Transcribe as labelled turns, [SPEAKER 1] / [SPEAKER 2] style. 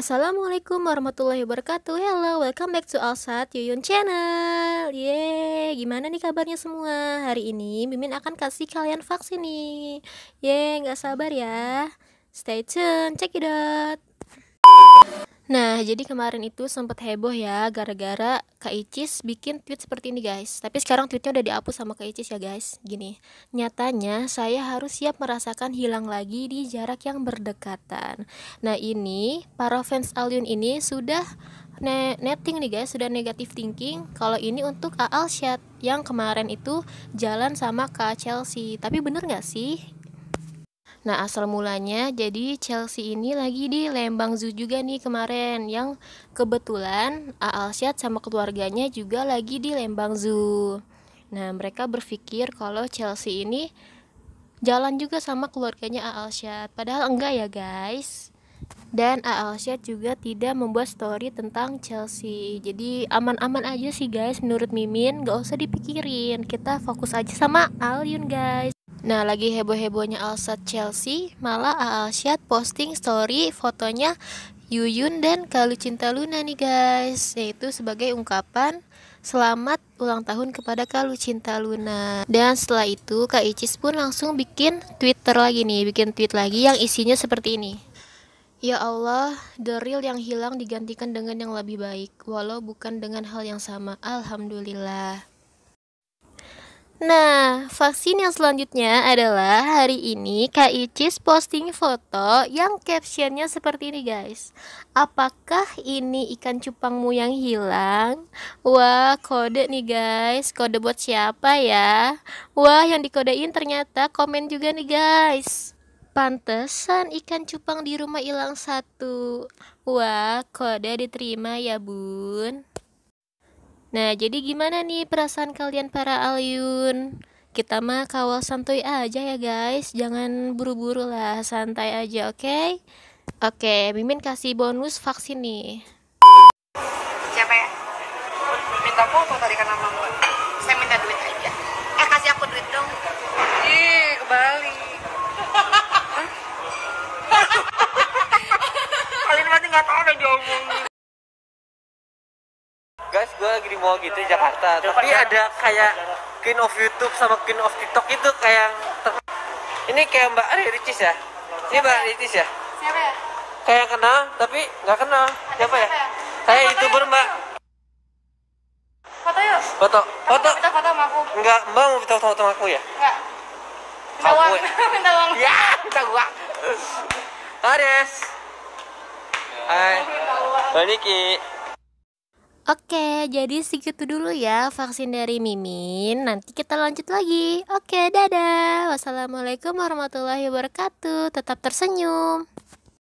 [SPEAKER 1] Assalamualaikum warahmatullahi wabarakatuh Hello, welcome back to Alsat Yuyun Channel Yeay, gimana nih kabarnya semua? Hari ini Mimin akan kasih kalian vaksin nih Yeay, gak sabar ya Stay tune, check it out Nah, jadi kemarin itu sempat heboh ya gara-gara Kak Icis bikin tweet seperti ini guys. Tapi sekarang tweetnya udah dihapus sama Kak Icis ya guys. Gini, nyatanya saya harus siap merasakan hilang lagi di jarak yang berdekatan. Nah ini, para fans Alion ini sudah ne netting nih guys, sudah negatif thinking. Kalau ini untuk Syad yang kemarin itu jalan sama Kak Chelsea. Tapi bener gak sih? Nah, asal mulanya jadi Chelsea ini lagi di Lembang Zoo juga nih kemarin yang kebetulan Aal Syad sama keluarganya juga lagi di Lembang Zoo. Nah, mereka berpikir kalau Chelsea ini jalan juga sama keluarganya Aal Syad. Padahal enggak ya, guys. Dan Aal Syad juga tidak membuat story tentang Chelsea. Jadi aman-aman aja sih guys menurut Mimin, gak usah dipikirin. Kita fokus aja sama Yun guys. Nah, lagi heboh-hebohnya Alsat Chelsea, malah Alsyad posting story fotonya Yuyun dan Kalu Cinta Luna nih guys, yaitu sebagai ungkapan selamat ulang tahun kepada Kalu Cinta Luna. Dan setelah itu Kak Icis pun langsung bikin Twitter lagi nih, bikin tweet lagi yang isinya seperti ini. Ya Allah, the real yang hilang digantikan dengan yang lebih baik, walau bukan dengan hal yang sama. Alhamdulillah. Nah, vaksin yang selanjutnya adalah hari ini Kak Icis posting foto yang captionnya seperti ini guys Apakah ini ikan cupangmu yang hilang? Wah, kode nih guys, kode buat siapa ya? Wah, yang dikodein ternyata komen juga nih guys Pantesan ikan cupang di rumah hilang satu Wah, kode diterima ya bun Nah, jadi gimana nih perasaan kalian para alyun Kita mah kawal santuy aja ya guys, jangan buru-buru lah, santai aja, oke? Okay? Oke, okay, Mimin kasih bonus vaksin nih. Siapa ya? Minta foto tadi kan nama mall gitu Jakarta tapi ya. ada kayak Queen of YouTube sama Queen of TikTok itu kayak ini kayak Mbak Ari ya, Ricis ya ini Mbak ya? Ricis ya siapa ya kayak kenal tapi nggak kenal siapa ya kayak youtuber Mbak foto yuk foto foto foto, foto sama aku nggak Mbak mau foto foto sama aku ya enggak minta uang minta uang ya minta uang Aries Hai Mbak Niki Oke, jadi segitu dulu ya vaksin dari Mimin. Nanti kita lanjut lagi. Oke, dadah. Wassalamualaikum warahmatullahi wabarakatuh. Tetap tersenyum.